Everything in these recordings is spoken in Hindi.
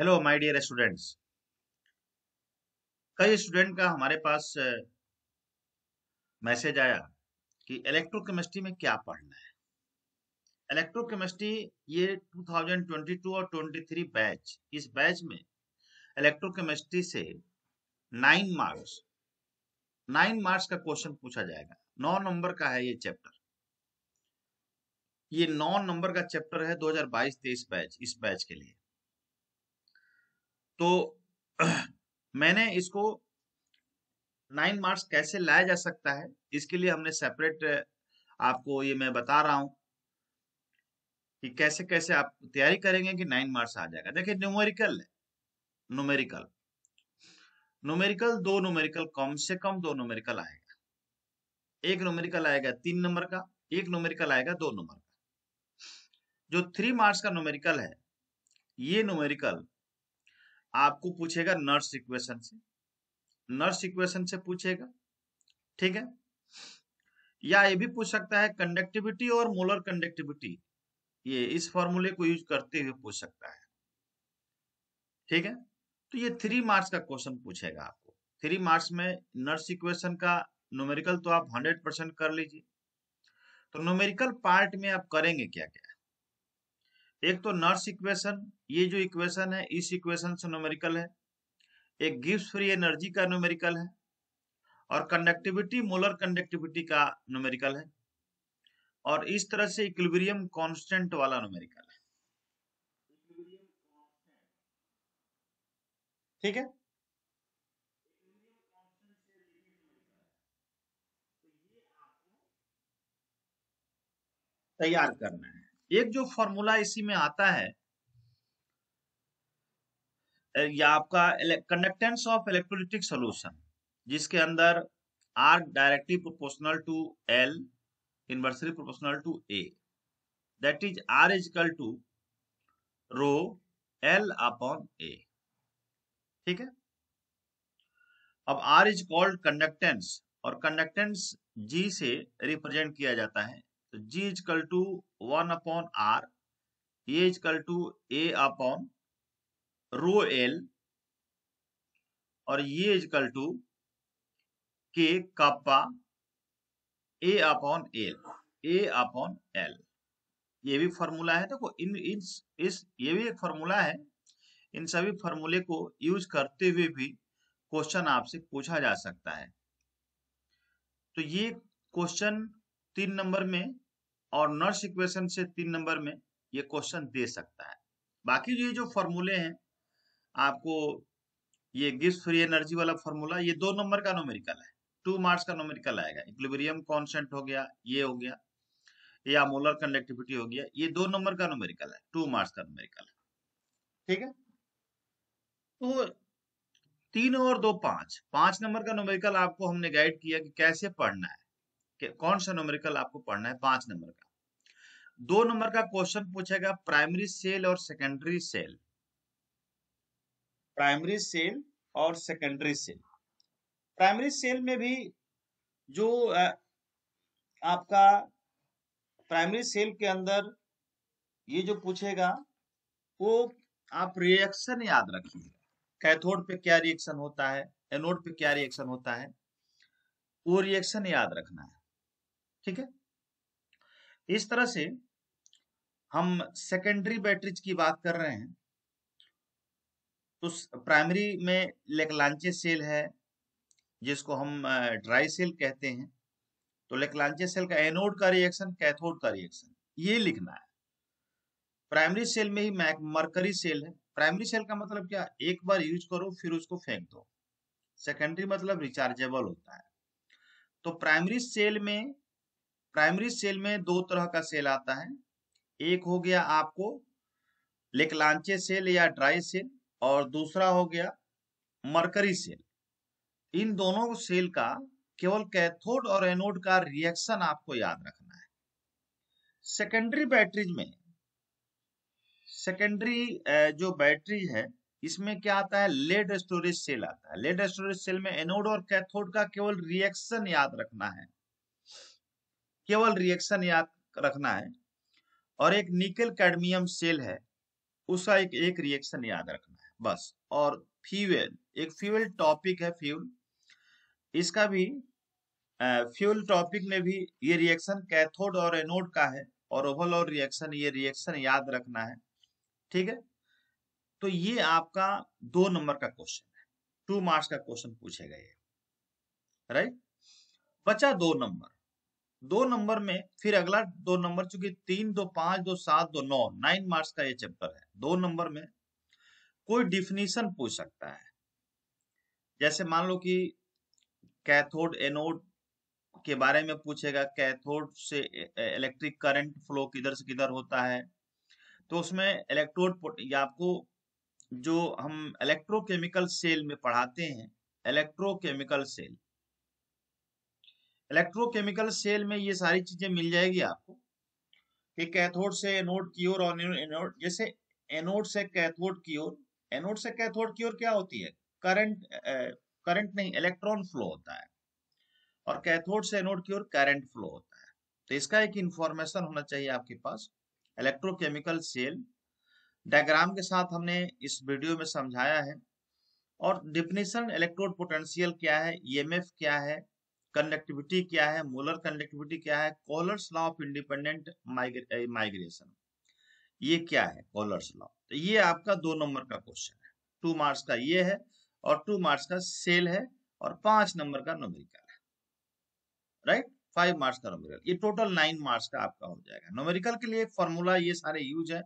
हेलो माय डियर स्टूडेंट्स कई स्टूडेंट का हमारे पास मैसेज आया कि इलेक्ट्रोकेमिस्ट्री में क्या पढ़ना है इलेक्ट्रोकेमिस्ट्री ये 2022 और 23 बैच इस बैच में इलेक्ट्रोकेमिस्ट्री से नाइन मार्क्स नाइन मार्क्स का क्वेश्चन पूछा जाएगा नौ नंबर का है ये चैप्टर ये नौ नंबर का चैप्टर है 2022-23 बैच इस बैच के लिए तो मैंने इसको नाइन मार्क्स कैसे लाया जा सकता है इसके लिए हमने सेपरेट आपको ये मैं बता रहा हूं कि कैसे कैसे आप तैयारी करेंगे कि नाइन मार्क्स आ जाएगा देखिए न्यूमेरिकल है न्यूमेरिकल न्यूमेरिकल दो न्यूमेरिकल कम से कम दो न्यूमेरिकल आएगा एक न्यूमेरिकल आएगा तीन नंबर का एक न्यूमेरिकल आएगा दो नंबर का जो थ्री मार्क्स का न्यूमेरिकल है ये न्यूमेरिकल आपको पूछेगा नर्स इक्वेशन से नर्स इक्वेशन से पूछेगा ठीक है या ये भी पूछ सकता है कंडक्टिविटी और मोलर कंडक्टिविटी ये इस फॉर्मूले को यूज करते हुए पूछ सकता है ठीक है तो ये थ्री मार्क्स का क्वेश्चन पूछेगा आपको थ्री मार्क्स में नर्स इक्वेशन का न्यूमेरिकल तो आप हंड्रेड परसेंट कर लीजिए तो न्यूमेरिकल पार्ट में आप करेंगे क्या क्या एक तो नर्स इक्वेशन ये जो इक्वेशन है इस इक्वेशन से न्यूमेरिकल है एक गिब्स फ्री एनर्जी का न्यूमेरिकल है और कंडक्टिविटी मोलर कंडक्टिविटी का न्यूमेरिकल है और इस तरह से इक्विबरियम कांस्टेंट वाला न्यूमेरिकल है ठीक है तैयार करना है एक जो फॉर्मूला इसी में आता है या आपका कंडक्टेंस ऑफ इलेक्ट्रोलिटिक सोल्यूशन जिसके अंदर R directly proportional to L inversely proportional to A that is R equal to rho L upon A ठीक है अब आर इज कॉल्ड कंडक्टेंस और कंडक्टेंस जी से रिप्रेजेंट किया जाता है तो G equal to one upon R A equal to A upon rho L और ये equal to K kappa A upon L A upon L ये भी फॉर्मूला है देखो तो इन इन इस ये भी एक फॉर्मूला है इन सभी फॉर्मूले को यूज करते हुए भी क्वेश्चन आपसे पूछा जा सकता है तो ये क्वेश्चन तीन नंबर में और नर्स इक्वेशन से तीन नंबर में ये क्वेश्चन दे सकता है बाकी जो ये जो फॉर्मूले हैं आपको ये गिफ्ट फ्री एनर्जी वाला फॉर्मूला ये दो नंबर का नोमेरिकल है टू मार्क्स का नोमेरिकल आएगा इक्लिबरियम कॉन्सेंट हो गया ये हो गया या मोलर कंडक्टिविटी हो गया ये दो नंबर का नोमेरिकल है टू मार्क्स का नोमेरिकल है ठीक है तो तीन और दो पांच पांच नंबर का नोमेरिकल आपको हमने गाइड किया कि कैसे पढ़ना है कि कौन सा नोमेरिकल आपको पढ़ना है पांच नंबर का दो नंबर का क्वेश्चन पूछेगा प्राइमरी सेल और सेकेंडरी सेल प्राइमरी सेल और सेकेंडरी सेल प्राइमरी सेल में भी जो आपका प्राइमरी सेल के अंदर ये जो पूछेगा वो आप रिएक्शन याद रखिए कैथोड पे क्या रिएक्शन होता है एनोड पे क्या रिएक्शन होता है वो रिएक्शन याद रखना है ठीक है इस तरह से हम सेकेंडरी बैटरीज की बात कर रहे हैं तो प्राइमरी में लेकलांचे सेल है जिसको हम ड्राई सेल कहते हैं तो लेकलांचे सेल का एनोड का रिएक्शन कैथोड का रिएक्शन ये लिखना है प्राइमरी सेल में ही मर्करी सेल है प्राइमरी सेल का मतलब क्या एक बार यूज करो फिर उसको फेंक दो सेकेंडरी मतलब रिचार्जेबल होता है तो प्राइमरी सेल में प्राइमरी सेल में दो तरह का सेल आता है एक हो गया आपको लेकलांचे सेल या ड्राई सेल और दूसरा हो गया मरकरी सेल इन दोनों सेल का केवल कैथोड और एनोड का रिएक्शन आपको याद रखना है सेकेंडरी बैटरीज में सेकेंडरी जो बैटरी है इसमें क्या आता है लेड स्टोरेज सेल आता है लेड स्टोरेज सेल में एनोड और कैथोड का केवल रिएक्शन याद रखना है केवल रिएक्शन याद रखना है और एक निकल कैडमियम सेल है उसका एक एक रिएक्शन याद रखना है बस और फ्यूल एक फ्यूल टॉपिक है फ्यूल इसका भी फ्यूल टॉपिक में भी ये रिएक्शन कैथोड और एनोड का है और ओवरऑल रिएक्शन ये रिएक्शन याद रखना है ठीक है तो ये आपका दो नंबर का क्वेश्चन है टू मार्क्स का क्वेश्चन पूछेगा ये राइट बचा दो नंबर दो नंबर में फिर अगला दो नंबर चूंकि तीन दो पांच दो सात दो नौ नाइन मार्क्स का ये चैप्टर है दो नंबर में कोई डिफिनीशन पूछ सकता है जैसे मान लो कि कैथोड एनोड के बारे में पूछेगा कैथोड से इलेक्ट्रिक करंट फ्लो किधर से किधर होता है तो उसमें इलेक्ट्रोड या आपको जो हम इलेक्ट्रोकेमिकल सेल में पढ़ाते हैं इलेक्ट्रोकेमिकल सेल इलेक्ट्रोकेमिकल सेल में ये सारी चीजें मिल जाएगी आपको कि कैथोड से एनोड की ओर और एनोड जैसे एनोड से कैथोड की ओर एनोड से कैथोड की ओर क्या होती है करंट करंट नहीं इलेक्ट्रॉन फ्लो होता है और कैथोड से एनोड की ओर करंट फ्लो होता है तो इसका एक इंफॉर्मेशन होना चाहिए आपके पास इलेक्ट्रोकेमिकल सेल डायग्राम के साथ हमने इस वीडियो में समझाया है और डिफिनेशन इलेक्ट्रोड पोटेंशियल क्या है ईएमएफ e क्या है कंडक्टिविटी क्या है मोलर कंडक्टिविटी क्या है Kohlrausch's law of independent migration ये क्या है कॉलर्स लॉ तो ये आपका दो नंबर का क्वेश्चन है टू मार्क्स का ये है और टू मार्क्स का सेल है और पांच नंबर का नोमेरिकल है राइट फाइव मार्क्स का ये टोटल नाइन मार्क्स का आपका हो जाएगा के लिए फॉर्मूला ये सारे यूज है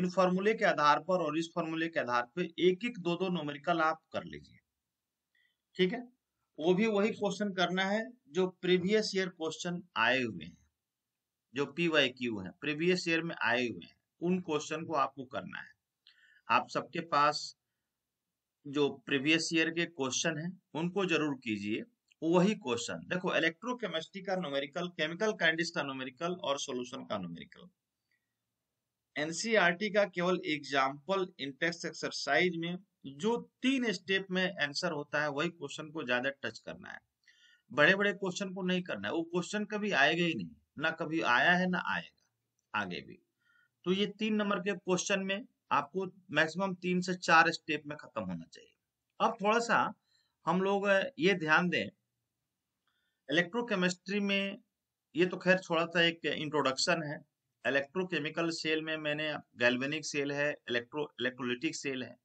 इन फॉर्मूले के आधार पर और इस फॉर्मूले के आधार पर एक एक दो दो नोमेरिकल आप कर लीजिए ठीक है वो भी वही क्वेश्चन करना है जो प्रीवियस ईयर क्वेश्चन आए हुए हैं जो पी वाई क्यू है प्रीवियस ईयर में आए हुए हैं उन क्वेश्चन को आपको करना है आप सबके पास जो प्रीवियस ईयर के क्वेश्चन हैं उनको जरूर कीजिए वही क्वेश्चन देखो इलेक्ट्रोकेमिस्ट्री का नोमेरिकल केमिकल काइंडिस का नोमेरिकल और सॉल्यूशन का नोमेरिकल एनसीईआरटी e का केवल एग्जाम्पल इंटेक्स एक्सरसाइज में जो तीन स्टेप में आंसर होता है वही क्वेश्चन को ज्यादा टच करना है बड़े बड़े क्वेश्चन को नहीं करना है वो क्वेश्चन कभी आएगा ही नहीं ना कभी आया है ना आएगा आगे भी तो ये तीन नंबर के क्वेश्चन में आपको मैक्सिमम तीन से चार स्टेप में खत्म होना चाहिए अब थोड़ा सा हम लोग ये ध्यान दें इलेक्ट्रोकेमिस्ट्री में ये तो खैर थोड़ा सा एक इंट्रोडक्शन है इलेक्ट्रोकेमिकल सेल में मैंने गैल्वेनिक सेल है इलेक्ट्रो इलेक्ट्रोलिटिक सेल है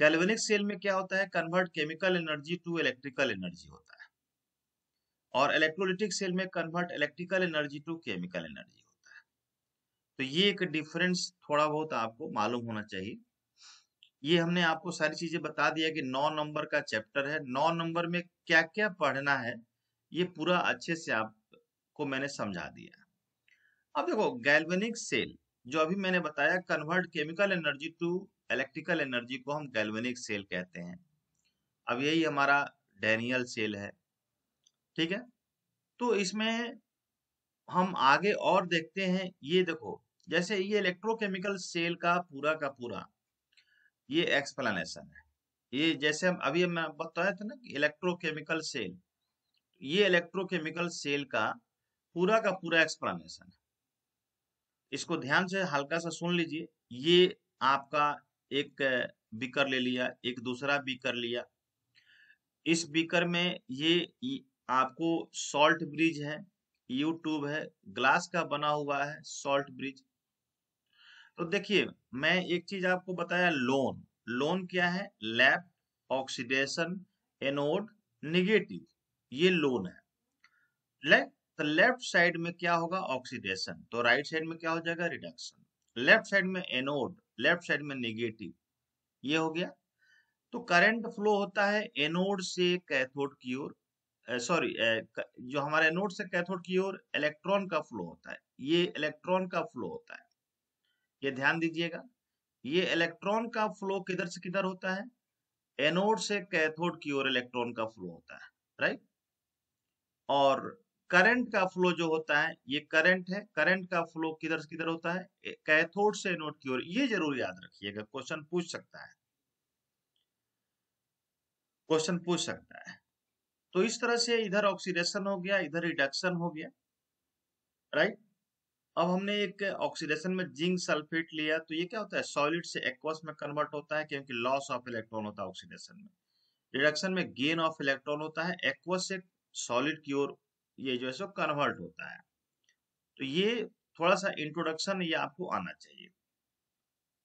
गैल्वेनिक सेल में क्या होता है convert chemical energy to electrical energy होता है और इलेक्ट्रोलिटिक सेल में convert electrical energy to chemical energy होता है तो ये एक डिफरेंस थोड़ा बहुत आपको मालूम होना चाहिए ये हमने आपको सारी चीजें बता दिया कि नौ नंबर का चैप्टर है नौ नंबर में क्या क्या पढ़ना है ये पूरा अच्छे से आपको मैंने समझा दिया अब देखो गैल्वेनिक सेल जो अभी मैंने बताया convert chemical energy to electrical energy को हम गैल्वेनिक सेल कहते हैं अब यही हमारा डेनियल सेल है ठीक है तो इसमें हम आगे और देखते हैं ये देखो जैसे ये इलेक्ट्रोकेमिकल सेल का पूरा का पूरा ये एक्सप्लेनेशन है ये जैसे हम अभी मैं बताया था ना कि इलेक्ट्रोकेमिकल सेल ये इलेक्ट्रोकेमिकल सेल का पूरा का पूरा एक्सप्लेनेशन है इसको ध्यान से हल्का सा सुन लीजिए ये आपका एक बीकर ले लिया एक दूसरा बीकर लिया इस बीकर में ये आपको सॉल्ट ब्रिज है यू ट्यूब है ग्लास का बना हुआ है सॉल्ट ब्रिज तो देखिए मैं एक चीज आपको बताया लोन लोन क्या है लेफ्ट ऑक्सीडेशन एनोड निगेटिव ये लोन है तो लेफ्ट साइड में क्या होगा ऑक्सीडेशन तो राइट साइड में क्या हो जाएगा रिडक्शन लेफ्ट साइड में एनोड लेफ्ट साइड में नेगेटिव ये हो गया तो करंट फ्लो होता है एनोड से कैथोड की ओर सॉरी जो हमारे एनोड से कैथोड की ओर इलेक्ट्रॉन का फ्लो होता है ये इलेक्ट्रॉन का फ्लो होता है ये ध्यान दीजिएगा ये इलेक्ट्रॉन का फ्लो किधर से किधर होता है एनोड से कैथोड की ओर इलेक्ट्रॉन का फ्लो होता है राइट और करंट का फ्लो जो होता है ये करंट है करंट का फ्लो किधर से किधर होता है कैथोड से नोट की ओर ये जरूर याद रखिएगा क्वेश्चन पूछ सकता है क्वेश्चन पूछ सकता है तो इस तरह से इधर ऑक्सीडेशन हो गया इधर रिडक्शन हो गया राइट अब हमने एक ऑक्सीडेशन में जिंक सल्फेट लिया तो ये क्या होता है सॉलिड से एक्वस में कन्वर्ट होता है क्योंकि लॉस ऑफ इलेक्ट्रॉन होता है ऑक्सीडेशन में रिडक्शन में गेन ऑफ इलेक्ट्रॉन होता है एक्वस से सॉलिड की ओर ये जो है सो कन्वर्ट होता है तो ये थोड़ा सा इंट्रोडक्शन ये आपको आना चाहिए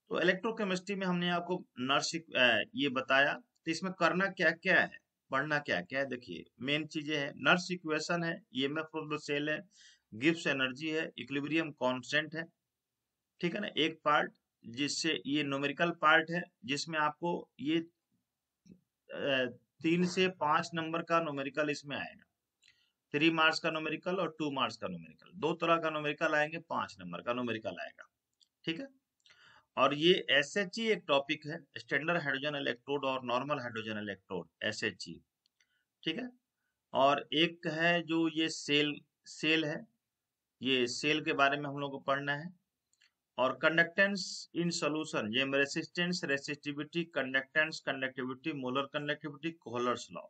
तो इलेक्ट्रोकेमिस्ट्री में हमने आपको नर्सिक ये बताया तो इसमें करना क्या क्या है पढ़ना क्या क्या है देखिए मेन चीजें है नर्स इक्वेशन है ये सेल है गिफ्ट एनर्जी है इक्विबरियम कॉन्स्टेंट है ठीक है ना एक पार्ट जिससे ये नोमेरिकल पार्ट है जिसमें आपको ये तीन से पांच नंबर का नोमेरिकल इसमें आएगा थ्री मार्क्स का नोमेरिकल और टू मार्क्स का नोमेरिकल दो तरह का नोमेरिकल आएंगे पांच नंबर का नोमेरिकल आएगा ठीक है और ये एस एच ई एक टॉपिक है स्टैंडर्ड हाइड्रोजन इलेक्ट्रोड और normal hydrogen electrode S H E ठीक है और एक है जो ये सेल सेल है ये सेल के बारे में हम लोग को पढ़ना है और कंडक्टेंस इन सोल्यूशन ये resistance resistivity conductance conductivity molar conductivity Kohlrausch's law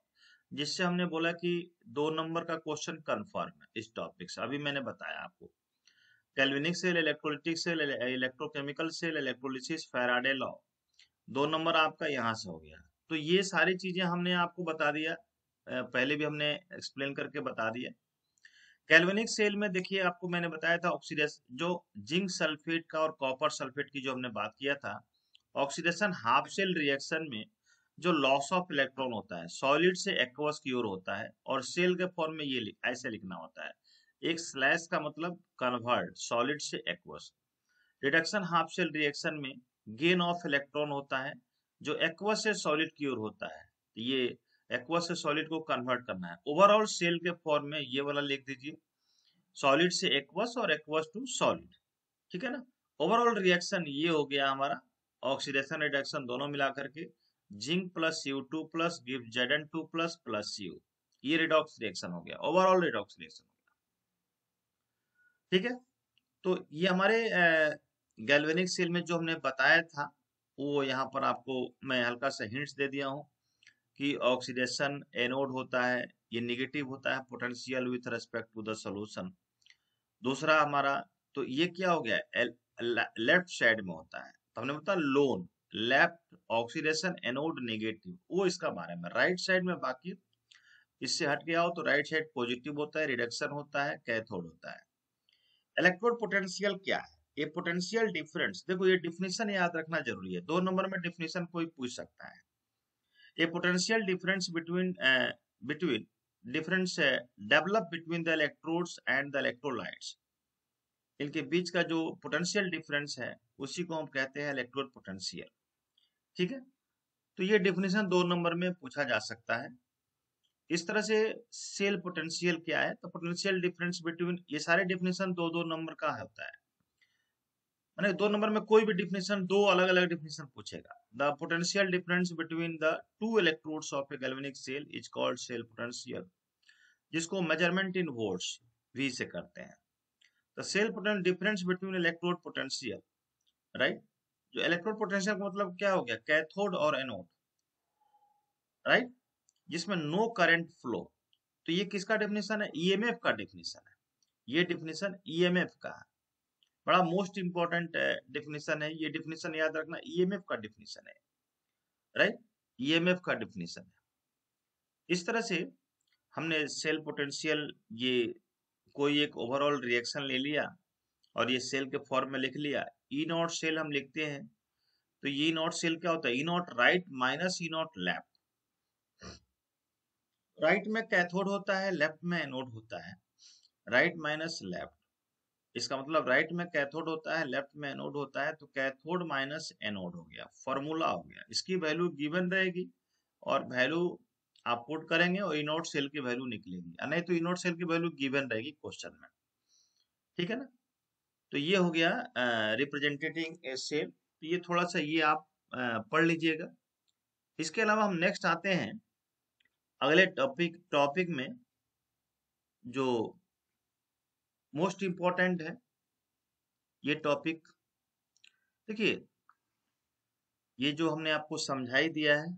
जिससे हमने बोला कि दो नंबर का क्वेश्चन कंफर्म है इस टॉपिक से अभी मैंने बताया आपको galvanic cell electrolytic cell electrochemical cell electrolysis Faraday law दो नंबर आपका यहाँ से हो गया तो ये सारी चीजें हमने आपको बता दिया पहले भी हमने एक्सप्लेन करके बता दिया कैल्विनिक सेल में देखिए आपको मैंने बताया था ऑक्सीडेशन जो जिंक सल्फेट का और कॉपर सल्फेट की जो हमने बात किया था ऑक्सीडेशन हाफ सेल रिएक्शन में जो लॉस ऑफ इलेक्ट्रॉन होता है सॉलिड से एक्वस की ओर होता है और सेल के फॉर्म में ये ऐसे लिखना होता है एक स्लैश का मतलब कन्वर्ट सॉलिड से aqueous reduction half cell reaction में गेन ऑफ इलेक्ट्रॉन होता है जो एक्वस से सॉलिड की ओर होता है तो ये एक्वस से सॉलिड को कन्वर्ट करना है ओवरऑल सेल के फॉर्म में ये वाला लिख दीजिए सॉलिड से एक्वस और एक्वस टू सॉलिड ठीक है ना ओवरऑल रिएक्शन ये हो गया हमारा ऑक्सीडेशन रिडक्शन दोनों मिला करके zinc plus U two plus give Z N two plus plus U ये रिडॉक्स रिएक्शन हो गया ओवरऑल रिडॉक्स रिएक्शन हो गया ठीक है तो ये हमारे गैल्वेनिक सेल में जो हमने बताया था वो यहाँ पर आपको मैं हल्का सा हिंट्स दे दिया हूँ कि ऑक्सीडेशन एनोड होता है ये निगेटिव होता है potential with respect to the solution दूसरा हमारा तो ये क्या हो गया लेफ्ट साइड में होता है तो हमने बताया loan left oxidation anode negative वो इसका बारे में राइट साइड में बाकी इससे हट गया हो तो राइट साइड पॉजिटिव होता है रिडक्शन होता है कैथोड होता है इलेक्ट्रोड पोटेंशियल क्या है ये पोटेंशियल डिफरेंस देखो ये डिफिनेशन याद रखना जरूरी है दो नंबर में डिफिनेशन कोई पूछ सकता है ये potential difference between between difference develop between the electrodes and the electrolytes इनके बीच का जो पोटेंशियल डिफरेंस है उसी को हम कहते हैं इलेक्ट्रोड पोटेंशियल ठीक है तो ये डेफिनेशन दो नंबर में पूछा जा सकता है इस तरह से सेल पोटेंशियल क्या है तो पोटेंशियल डिफरेंस बिटवीन ये सारे डेफिनेशन दो दो नंबर का होता है मैंने दो नंबर में कोई भी डिफिनेशन दो अलग अलग डिफिनेशन पूछेगा the potential difference between the two electrodes of a galvanic cell is called cell potential जिसको मेजरमेंट इन वोल्ट्स वी से करते हैं the cell potential difference between electrode potential right जो इलेक्ट्रोड पोटेंशियल का मतलब क्या हो गया कैथोड और एनोड राइट जिसमें नो करंट फ्लो तो ये किसका डेफिनेशन है ईएमएफ e का डेफिनेशन है ये डेफिनेशन ईएमएफ e का है बड़ा मोस्ट इंपॉर्टेंट डेफिनेशन है ये डेफिनेशन याद रखना ईएमएफ e का डेफिनेशन है राइट ईएमएफ का डेफिनेशन है इस तरह से हमने सेल पोटेंशियल ये कोई एक ओवरऑल रिएक्शन ले लिया और ये सेल के फॉर्म में लिख लिया ई नॉट सेल हम लिखते हैं तो ये नॉट सेल क्या होता है E naught right minus E naught left right में कैथोड होता है लेफ्ट में एनोड होता है राइट माइनस लेफ्ट इसका मतलब राइट right में कैथोड होता है लेफ्ट में एनोड होता है तो कैथोड माइनस एनोड हो गया फॉर्मूला हो गया इसकी वैल्यू गिवन रहेगी और वैल्यू आप पुट करेंगे और इनोट e सेल की वैल्यू निकलेगी नहीं तो इनोट e सेल की वैल्यू गिवन रहेगी क्वेश्चन में ठीक है ना तो ये हो गया रिप्रेजेंटेटिंग ए सेल तो ये थोड़ा सा ये आप आ, पढ़ लीजिएगा इसके अलावा हम नेक्स्ट आते हैं अगले टॉपिक टॉपिक में जो मोस्ट इम्पॉर्टेंट है ये टॉपिक देखिए ये जो हमने आपको समझाई दिया है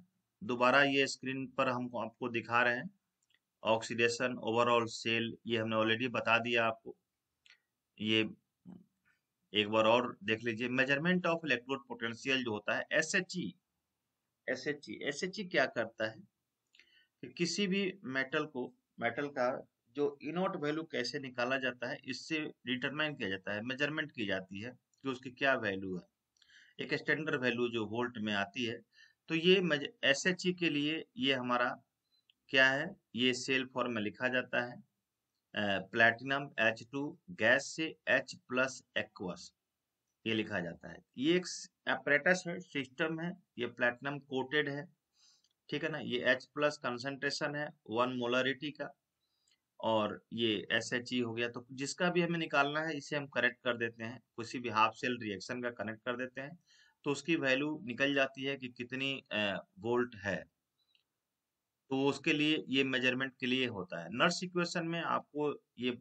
दोबारा ये स्क्रीन पर हम आपको दिखा रहे हैं ऑक्सीडेशन ओवरऑल सेल ये हमने ऑलरेडी बता दिया आपको ये एक बार और देख लीजिए मेजरमेंट ऑफ इलेक्ट्रोड पोटेंशियल जो होता है S H E S H E S H E क्या करता है कि किसी भी मेटल को मेटल का जो इनोट वैल्यू कैसे निकाला जाता है इससे डिटरमाइन किया जाता है मेजरमेंट की जाती है कि उसकी क्या वैल्यू है एक स्टैंडर्ड वैल्यू जो वोल्ट में आती है तो ये एस एच ई के लिए ये हमारा क्या है ये सेल फॉर्म में लिखा जाता है प्लेटिनम एच टू गैस से एच प्लस एक्वस ये लिखा जाता है ये एक अपरेटस है सिस्टम है ये प्लेटिनम कोटेड है ठीक है ना ये एच प्लस कंसेंट्रेशन है वन मोलरिटी का और ये एस एच ई हो गया तो जिसका भी हमें निकालना है इसे हम करेक्ट कर देते हैं किसी भी हाफ सेल रिएक्शन का कनेक्ट कर देते हैं तो उसकी वैल्यू निकल जाती है कि कितनी वोल्ट है तो उसके लिए ये मेजरमेंट के लिए होता है नर्स इक्वेशन में आपको ये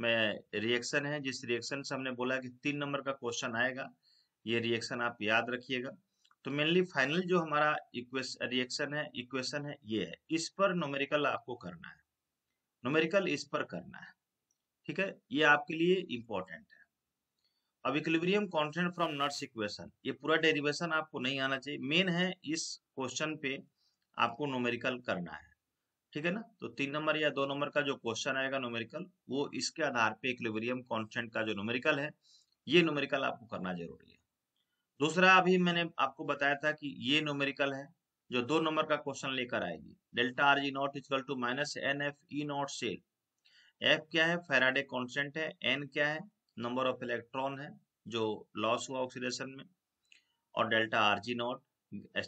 मैं रिएक्शन है जिस रिएक्शन से हमने बोला कि तीन नंबर का क्वेश्चन आएगा ये रिएक्शन आप याद रखिएगा तो मेनली फाइनल जो हमारा रिएक्शन है इक्वेशन है ये है इस पर नोमेरिकल आपको करना है नोमेरिकल इस पर करना है ठीक है ये आपके लिए इंपॉर्टेंट है अब equilibrium constant from Nernst equation ये पूरा डेरिवेशन आपको नहीं आना चाहिए मेन है इस क्वेश्चन पे आपको नोमेरिकल करना है ठीक है ना तो तीन नंबर या दो नंबर का जो क्वेश्चन आएगा नोमेरिकल वो इसके आधार पे इक्विलिब्रियम कांस्टेंट का जो नोमेरिकल है ये नोमेरिकल आपको करना जरूरी है दूसरा अभी मैंने आपको बताया था कि ये नोमेरिकल है जो दो नंबर का क्वेश्चन लेकर आएगी delta R G naught equal to minus N F E naught cell F क्या है फेराडे कॉन्स्टेंट है एन क्या है नंबर ऑफ इलेक्ट्रॉन है जो लॉस हुआ ऑक्सीडेशन में और delta R G naught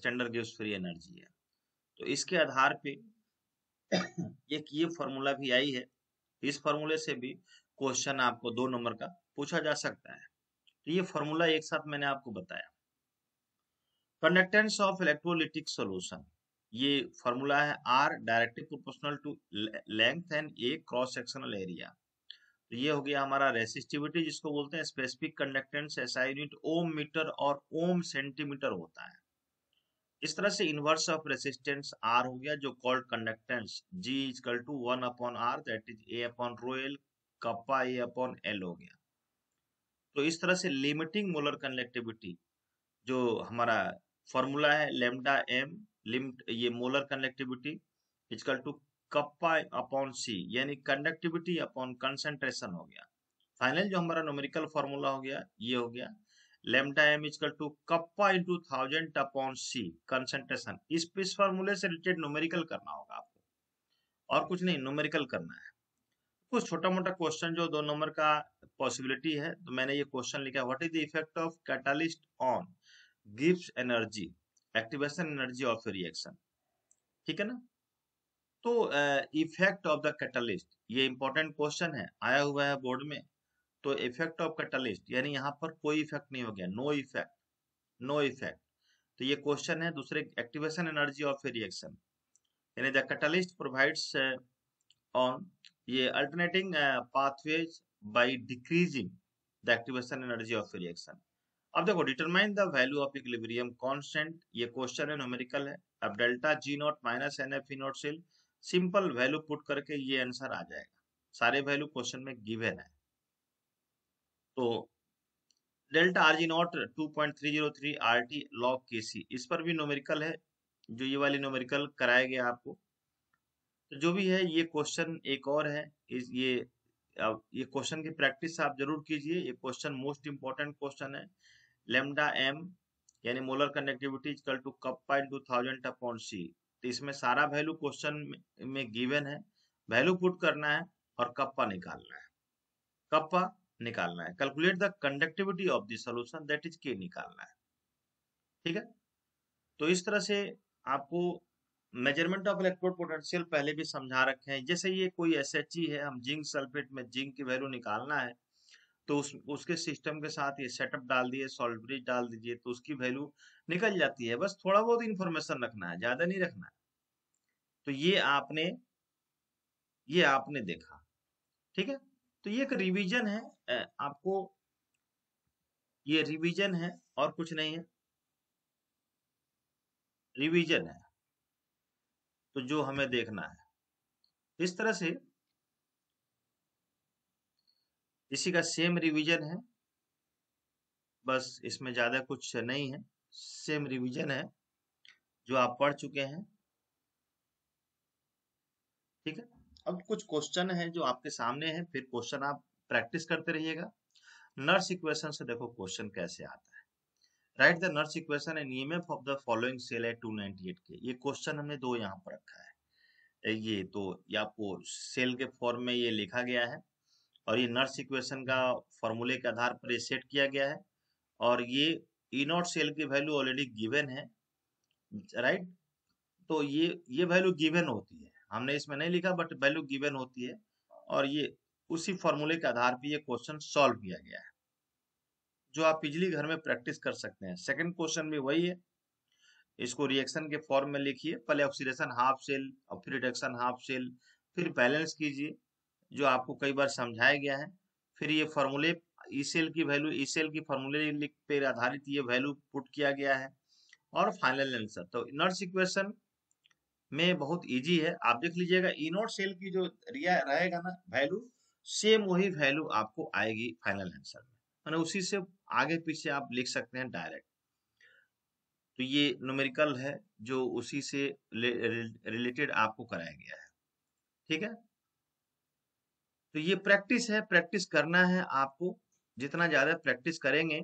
standard गिव्स फ्री एनर्जी है तो इसके आधार पे एक ये फॉर्मूला भी आई है इस फॉर्मूले से भी क्वेश्चन आपको दो नंबर का पूछा जा सकता है तो ये फॉर्मूला एक साथ मैंने आपको बताया कंडक्टेंस ऑफ इलेक्ट्रोलिटिक सोल्यूशन ये फॉर्मूला है R directly proportional to length and A cross sectional area तो ये हो गया हमारा रेसिस्टिविटी जिसको बोलते हैं स्पेसिफिक कंडक्टेंस ऐसा यूनिट ओम मीटर और ओम सेंटीमीटर होता है इस तरह से इनवर्स ऑफ रेसिस्टेंस आर हो गया जो called conductance G equal to one upon R that is A upon rho L kappa A upon L हो गया तो इस तरह से लिमिटिंग मोलर कन्लेक्टिविटी जो हमारा फॉर्मूला है लेमडा एम लिमिट ये molar conductivity equal to kappa upon C यानी कंडक्टिविटी अपॉन कंसेंट्रेशन हो गया फाइनल जो हमारा नोमेरिकल फॉर्मूला हो गया ये हो गया lambda M equal to kappa into thousand upon C concentration इस पिस फॉर्मूले से रिलेटेड न्यूमेरिकल करना होगा आपको और कुछ नहीं न्यूमेरिकल करना है कुछ छोटा मोटा क्वेश्चन जो दो नंबर का पॉसिबिलिटी है तो मैंने ये क्वेश्चन लिखा what is the effect of catalyst on गिव्स energy activation energy of reaction ठीक है ना तो इफेक्ट ऑफ द कैटालिस्ट ये इंपॉर्टेंट क्वेश्चन है आया हुआ है बोर्ड में तो इफेक्ट ऑफ कैटलिस्ट यानी यहाँ पर कोई इफेक्ट नहीं हो गया नो इफेक्ट नो इफेक्ट तो ये क्वेश्चन है दूसरे activation energy of a reaction यानी द कैटलिस्ट प्रोवाइड्स ऑन ये alternating pathways by decreasing the activation energy of a reaction अब देखो determine the value of equilibrium constant ये क्वेश्चन है न्यूमेरिकल है अब delta G not minus N F not cell simple value put करके ये आंसर आ जाएगा सारे वैल्यू क्वेश्चन में गिवन है तो delta R G naught two point three zero three R T log K C इस पर भी नोमेरिकल है जो ये वाली नोमेरिकल कराया गया आपको तो जो भी है ये क्वेश्चन एक और है इस ये अब ये क्वेश्चन की प्रैक्टिस आप जरूर कीजिए ये क्वेश्चन मोस्ट इंपॉर्टेंट क्वेश्चन है लेमडा एम यानी molar conductivity equal to kappa पाइन टू थाउजेंड अपॉन सी तो इसमें सारा वैल्यू क्वेश्चन में गिवन है वैल्यू पुट करना है और कप्पा निकालना है कप्पा निकालना है calculate the conductivity of the solution that is के निकालना है ठीक है तो इस तरह से आपको मेजरमेंट ऑफ इलेक्ट्रोड पोटेंशियल पहले भी समझा रखे हैं जैसे ये कोई एस एच ई है हम जिंक सल्फेट में जिंक की वैल्यू निकालना है तो उस उसके सिस्टम के साथ ये सेटअप डाल दिए सॉल्ट ब्रिज डाल दीजिए तो उसकी वैल्यू निकल जाती है बस थोड़ा बहुत इंफॉर्मेशन रखना है ज्यादा नहीं रखना है तो ये आपने ये आपने देखा ठीक है तो ये एक रिवीजन है आपको ये रिवीजन है और कुछ नहीं है रिवीजन है तो जो हमें देखना है इस तरह से इसी का सेम रिवीजन है बस इसमें ज्यादा कुछ नहीं है सेम रिवीजन है जो आप पढ़ चुके हैं ठीक है अब कुछ क्वेश्चन है जो आपके सामने है फिर क्वेश्चन आप प्रैक्टिस करते रहिएगा नर्स इक्वेशन से देखो क्वेश्चन कैसे आता है write the Nernst equation and emf of the following cell है एट के ये क्वेश्चन हमने दो यहाँ पर रखा है ये तो ये आपको सेल के फॉर्म में ये लिखा गया है और ये नर्स इक्वेशन का फॉर्मूले के आधार पर सेट किया गया है और ये ई नॉट सेल की वैल्यू ऑलरेडी गिवेन है राइट तो ये ये वैल्यू गिवेन होती है हमने इसमें नहीं लिखा बट वैल्यू गिवन होती है और ये उसी फॉर्मूले के आधार पर ये क्वेश्चन सॉल्व किया गया है जो आप बिजली घर में प्रैक्टिस कर सकते हैं सेकंड क्वेश्चन भी वही है इसको रिएक्शन के फॉर्म में लिखिए पहले ऑक्सीडेशन हाफ सेल और फिर रिडक्शन हाफ सेल फिर बैलेंस कीजिए जो आपको कई बार समझाया गया है फिर ये फॉर्मूले ई सेल की वैल्यू ई सेल की फॉर्मूले पर आधारित ये वैल्यू पुट किया गया है और फाइनल आंसर तो इनर्स इक्वेशन में बहुत इजी है आप देख लीजिएगा इनोट सेल की जो रिया रहेगा ना वैल्यू सेम वही वैल्यू आपको आएगी फाइनल आंसर में मैंने उसी से आगे पीछे आप लिख सकते हैं डायरेक्ट तो ये न्यूमेरिकल है जो उसी से रिलेटेड आपको कराया गया है ठीक है तो ये प्रैक्टिस है प्रैक्टिस करना है आपको जितना ज्यादा प्रैक्टिस करेंगे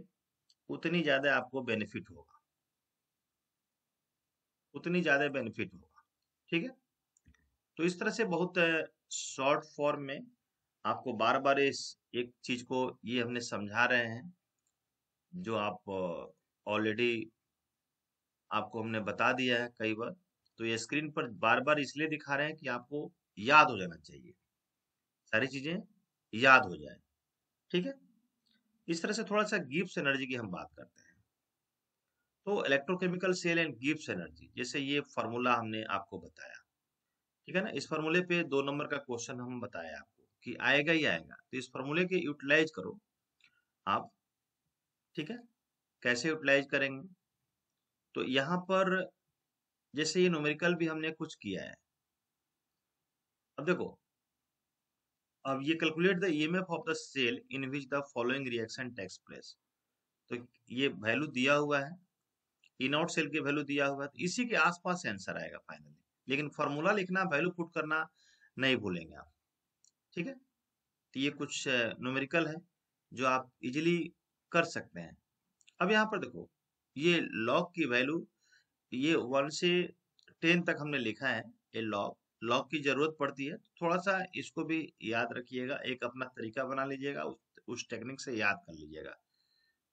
उतनी ज्यादा आपको बेनिफिट होगा उतनी ज्यादा बेनिफिट होगा ठीक है तो इस तरह से बहुत शॉर्ट फॉर्म में आपको बार बार इस एक चीज को ये हमने समझा रहे हैं जो आप ऑलरेडी आपको हमने बता दिया है कई बार तो ये स्क्रीन पर बार बार इसलिए दिखा रहे हैं कि आपको याद हो जाना चाहिए सारी चीजें याद हो जाए ठीक है इस तरह से थोड़ा सा गिप्स एनर्जी की हम बात करते हैं तो electrochemical cell and gives energy जैसे ये फार्मूला हमने आपको बताया ठीक है ना इस फार्मूले पे दो नंबर का क्वेश्चन हम बताया आपको कि आएगा ही आएगा तो इस फार्मूले के यूटिलाइज करो आप ठीक है कैसे यूटिलाइज करेंगे तो यहाँ पर जैसे ये नोमेरिकल भी हमने कुछ किया है अब देखो अब ये calculate the EMF of the cell in which the following reaction takes place तो ये वैल्यू दिया हुआ है ई नॉट सेल की वैल्यू दिया हुआ है तो इसी के आसपास आंसर आएगा फाइनली लेकिन फॉर्मूला लिखना वैल्यू पुट करना नहीं भूलेंगे आप ठीक है तो ये कुछ न्यूमेरिकल है जो आप इजिली कर सकते हैं अब यहाँ पर देखो ये लॉग की वैल्यू ये वन से टेन तक हमने लिखा है ये लॉग लॉग की जरूरत पड़ती है थोड़ा सा इसको भी याद रखिएगा एक अपना तरीका बना लीजिएगा उस, उस टेक्निक से याद कर लीजिएगा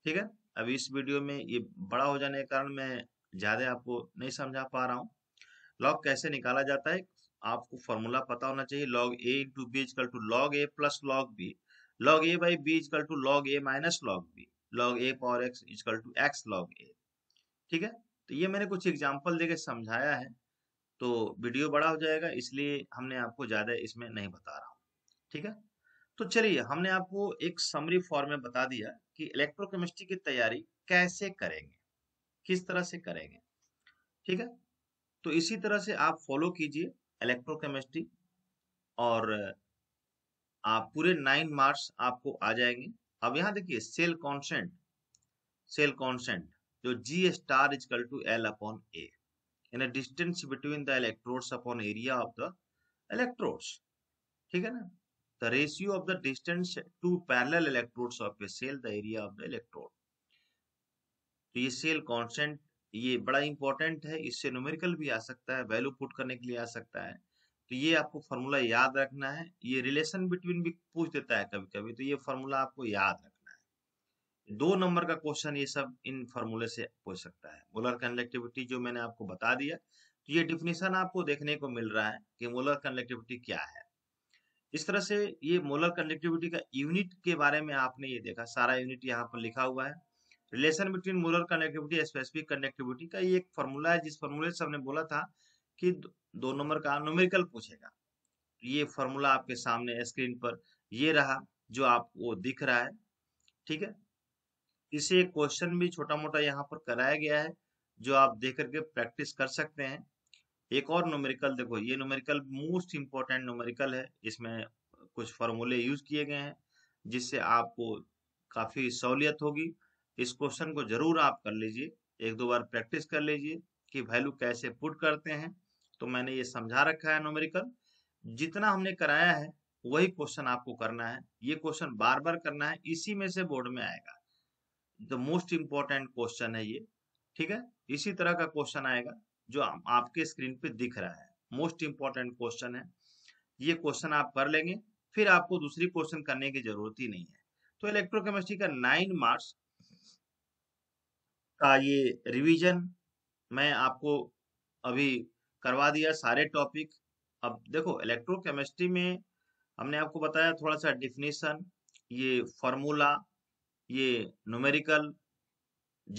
ठीक है अब इस वीडियो में ये बड़ा हो जाने के कारण मैं ज़्यादा आपको नहीं समझा पा रहा हूँ लॉग कैसे निकाला जाता है आपको फॉर्मूला पता होना चाहिए log A into B equal to log A plus log B log A by B equal to log A minus log B log A power X equal to X log A ठीक है तो ये मैंने कुछ एग्जाम्पल देकर समझाया है तो वीडियो बड़ा हो जाएगा इसलिए हमने आपको ज़्यादा इसमें नहीं बता रहा हूँ ठीक है तो चलिए हमने आपको एक समरी फॉर्म में बता दिया कि इलेक्ट्रोकेमिस्ट्री की तैयारी कैसे करेंगे किस तरह से करेंगे ठीक है तो इसी तरह से आप फॉलो कीजिए इलेक्ट्रोकेमिस्ट्री और आप पूरे नाइन मार्क्स आपको आ जाएंगे अब यहाँ देखिए सेल कॉन्सेंट सेल कॉन्सेंट जो G star equal to L upon A यानी distance between the electrodes upon area of the electrodes ठीक है ना the ratio of the distance to parallel electrodes of a cell the area of the electrode तो ये सेल कांस्टेंट ये बड़ा इंपॉर्टेंट है इससे न्यूमेरिकल भी आ सकता है वैल्यू पुट करने के लिए आ सकता है तो ये आपको फॉर्मूला याद रखना है ये रिलेशन बिटवीन भी पूछ देता है कभी कभी तो ये फॉर्मूला आपको याद रखना है दो नंबर का क्वेश्चन ये सब इन फॉर्मूले से पूछ सकता है मोलर कंडक्टिविटी जो मैंने आपको बता दिया तो ये डिफिनेशन आपको देखने को मिल रहा है कि मोलर कंडक्टिविटी क्या है इस तरह से ये मोलर कंडक्टिविटी का यूनिट के बारे में आपने ये देखा सारा यूनिट यहाँ पर लिखा हुआ है relation between molar conductivity specific conductivity का ये एक फॉर्मूला है जिस फॉर्मूले से हमने बोला था कि दो नंबर का नोमेरिकल पूछेगा ये फॉर्मूला आपके सामने स्क्रीन पर ये रहा जो आपको दिख रहा है ठीक है इसे क्वेश्चन भी छोटा मोटा यहाँ पर कराया गया है जो आप देख करके प्रैक्टिस कर सकते हैं एक और न्यूमेरिकल देखो ये न्यूमेरिकल मोस्ट इंपॉर्टेंट न्यूमेरिकल है इसमें कुछ फॉर्मूले यूज किए गए हैं जिससे आपको काफी सहूलियत होगी इस क्वेश्चन को जरूर आप कर लीजिए एक दो बार प्रैक्टिस कर लीजिए कि वैल्यू कैसे पुट करते हैं तो मैंने ये समझा रखा है नोमेरिकल जितना हमने कराया है वही क्वेश्चन आपको करना है ये क्वेश्चन बार बार करना है इसी में से बोर्ड में आएगा द मोस्ट इंपॉर्टेंट क्वेश्चन है ये ठीक है इसी तरह का क्वेश्चन आएगा जो आपके स्क्रीन पे दिख रहा है मोस्ट इंपॉर्टेंट क्वेश्चन है ये क्वेश्चन आप कर लेंगे फिर आपको दूसरी क्वेश्चन करने की जरूरत ही नहीं है तो इलेक्ट्रोकेमिस्ट्री का नाइन मार्क्स का ये रिवीजन मैं आपको अभी करवा दिया सारे टॉपिक अब देखो इलेक्ट्रोकेमिस्ट्री में हमने आपको बताया थोड़ा सा डिफिनेशन ये फॉर्मूला ये न्यूमेरिकल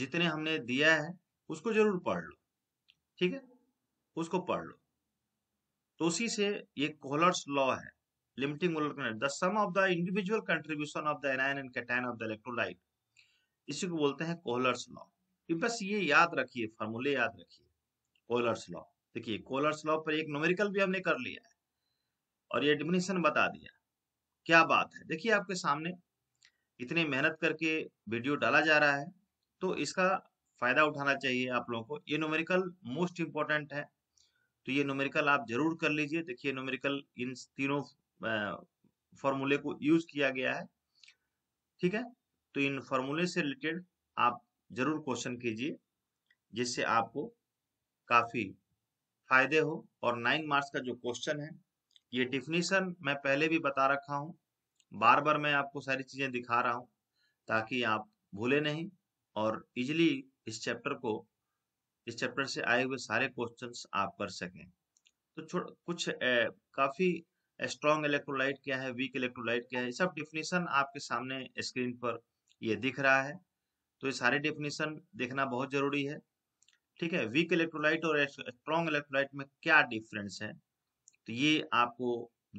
जितने हमने दिया है उसको जरूर पढ़ लो ठीक है उसको पढ़ लो तो उसी से ये कोहलर्स लॉ है limiting the sum of the individual contribution of the anion and cation of the electrolyte इसी को बोलते हैं कोहलर्स लॉ बस ये याद रखिए फॉर्मूले याद रखिए कोहलर्स लॉ देखिए कोहलर्स लॉ पर एक नोमेरिकल भी हमने कर लिया है और ये डिफिनेशन बता दिया क्या बात है देखिए आपके सामने इतनी मेहनत करके वीडियो डाला जा रहा है तो इसका फायदा उठाना चाहिए आप लोगों को ये न्यूमेरिकल मोस्ट इम्पोर्टेंट है तो ये न्यूमेरिकल आप जरूर कर लीजिए देखिए न्यूमेरिकल इन तीनों फॉर्मूले को यूज किया गया है ठीक है तो इन फॉर्मूले से रिलेटेड आप जरूर क्वेश्चन कीजिए जिससे आपको काफी फायदे हो और नाइन मार्क्स का जो क्वेश्चन है ये डिफिनीशन मैं पहले भी बता रखा हूँ बार बार मैं आपको सारी चीजें दिखा रहा हूँ ताकि आप भूले नहीं और इजिली इस चैप्टर को इस चैप्टर से आए हुए सारे क्वेश्चन आप कर सकें तो कुछ ए, काफी स्ट्रॉन्ग इलेक्ट्रोलाइट क्या है वीक इलेक्ट्रोलाइट क्या है सब डिफिनेशन आपके सामने स्क्रीन पर ये दिख रहा है तो ये सारे डिफिनेशन देखना बहुत जरूरी है ठीक है वीक इलेक्ट्रोलाइट और स्ट्रॉन्ग इलेक्ट्रोलाइट में क्या डिफरेंस है तो ये आपको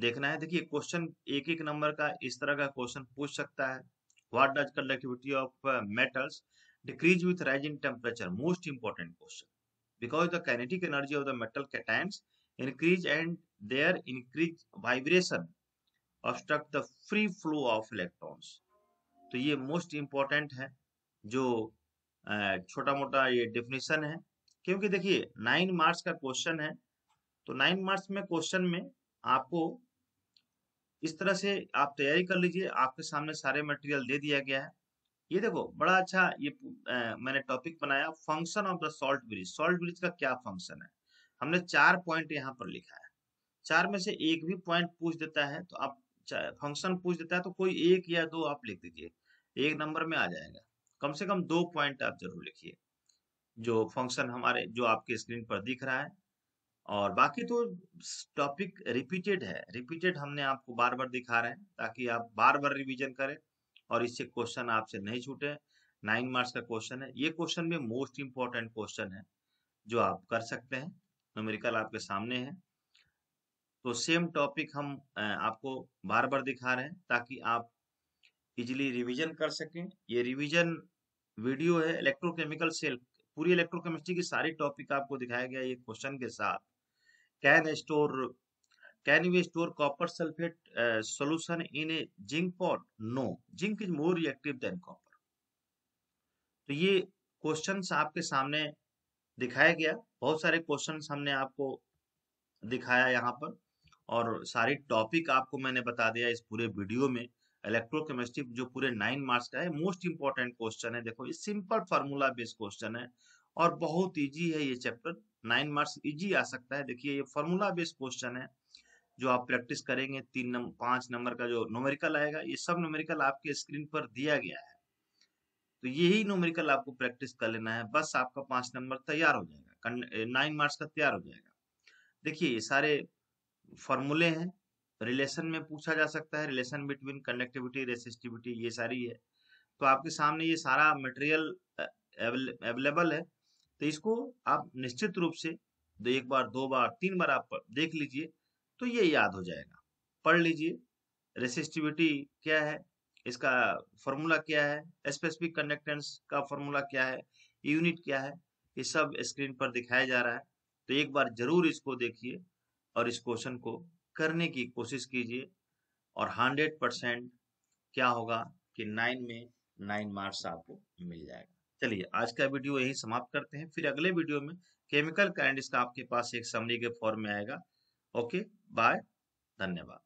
देखना है देखिए क्वेश्चन एक एक नंबर का इस तरह का क्वेश्चन पूछ सकता है what does conductivity of metals decrease with rising temperature most important question because the kinetic energy of the metal cations increase and their increase vibration obstruct the free flow of electrons तो ये मोस्ट इम्पॉर्टेंट है जो छोटा मोटा ये डेफिनेशन है क्योंकि देखिए नाइन मार्क्स का क्वेश्चन है तो 9 marks mein question mein aapko इस तरह से आप तैयारी कर लीजिए आपके सामने सारे मटेरियल दे दिया गया है ये देखो बड़ा अच्छा ये आ, मैंने टॉपिक बनाया function of the salt bridge salt bridge का क्या फंक्शन है हमने चार पॉइंट यहाँ पर लिखा है चार में से एक भी पॉइंट पूछ देता है तो आप फंक्शन पूछ देता है तो कोई एक या दो आप लिख दीजिए एक नंबर में आ जाएगा कम से कम दो पॉइंट आप जरूर लिखिए जो फंक्शन हमारे जो आपके स्क्रीन पर दिख रहा है और बाकी तो टॉपिक रिपीटेड है रिपीटेड हमने आपको बार बार दिखा रहे हैं ताकि आप बार बार रिवीजन करें और इससे क्वेश्चन आपसे नहीं छूटे नाइन मार्क्स का क्वेश्चन है ये क्वेश्चन भी मोस्ट इंपॉर्टेंट क्वेश्चन है जो आप कर सकते हैं न्यूमेरिकल आपके सामने है तो सेम टॉपिक हम आपको बार बार दिखा रहे हैं ताकि आप इजिली रिविजन कर सकें ये रिविजन वीडियो है इलेक्ट्रोकेमिकल सेल पूरी इलेक्ट्रोकेमिस्ट्री की सारी टॉपिक आपको दिखाया गया ये क्वेश्चन के साथ can store Can we store copper sulphate uh, in a zinc zinc pot? No. Zinc is more reactive than तो ये क्वेश्चन आपके सामने दिखाया गया बहुत सारे क्वेश्चन हमने आपको दिखाया यहाँ पर और सारे टॉपिक आपको मैंने बता दिया इस पूरे वीडियो में इलेक्ट्रोकेमिस्ट्री जो पूरे नाइन मार्क्स का है मोस्ट इंपॉर्टेंट क्वेश्चन है देखो ये सिंपल फार्मूला बेस्ड क्वेश्चन है और बहुत इजी है ये चैप्टर नाइन मार्क्स इजी आ सकता है देखिए ये फॉर्मूला बेस्ड क्वेश्चन है जो आप प्रैक्टिस करेंगे तीन नम, पांच नंबर का जो नोमेरिकल आएगा ये सब नोमेरिकल आपके स्क्रीन पर दिया गया है तो यही नोमेरिकल आपको प्रैक्टिस कर लेना है बस आपका पांच नंबर तैयार हो जाएगा नाइन मार्क्स का तैयार हो जाएगा देखिए ये सारे फॉर्मूले हैं रिलेशन में पूछा जा सकता है रिलेशन बिटवीन कंडक्टिविटी रेसिस्टिविटी ये सारी है तो आपके सामने ये सारा मटेरियल अवेलेबल है तो इसको आप निश्चित रूप से एक बार दो बार तीन बार आप देख लीजिए तो ये याद हो जाएगा पढ़ लीजिए रेसिस्टिविटी क्या है इसका फॉर्मूला क्या है स्पेसिफिक कंडक्टेंस का फॉर्मूला क्या है यूनिट क्या है ये सब स्क्रीन पर दिखाया जा रहा है तो एक बार जरूर इसको देखिए और इस क्वेश्चन को करने की कोशिश कीजिए और हंड्रेड परसेंट क्या होगा कि नाइन में नाइन मार्क्स आपको मिल जाएगा चलिए आज का वीडियो यही समाप्त करते हैं फिर अगले वीडियो में केमिकल कैंडिस इसका आपके पास एक समरी के फॉर्म में आएगा ओके बाय धन्यवाद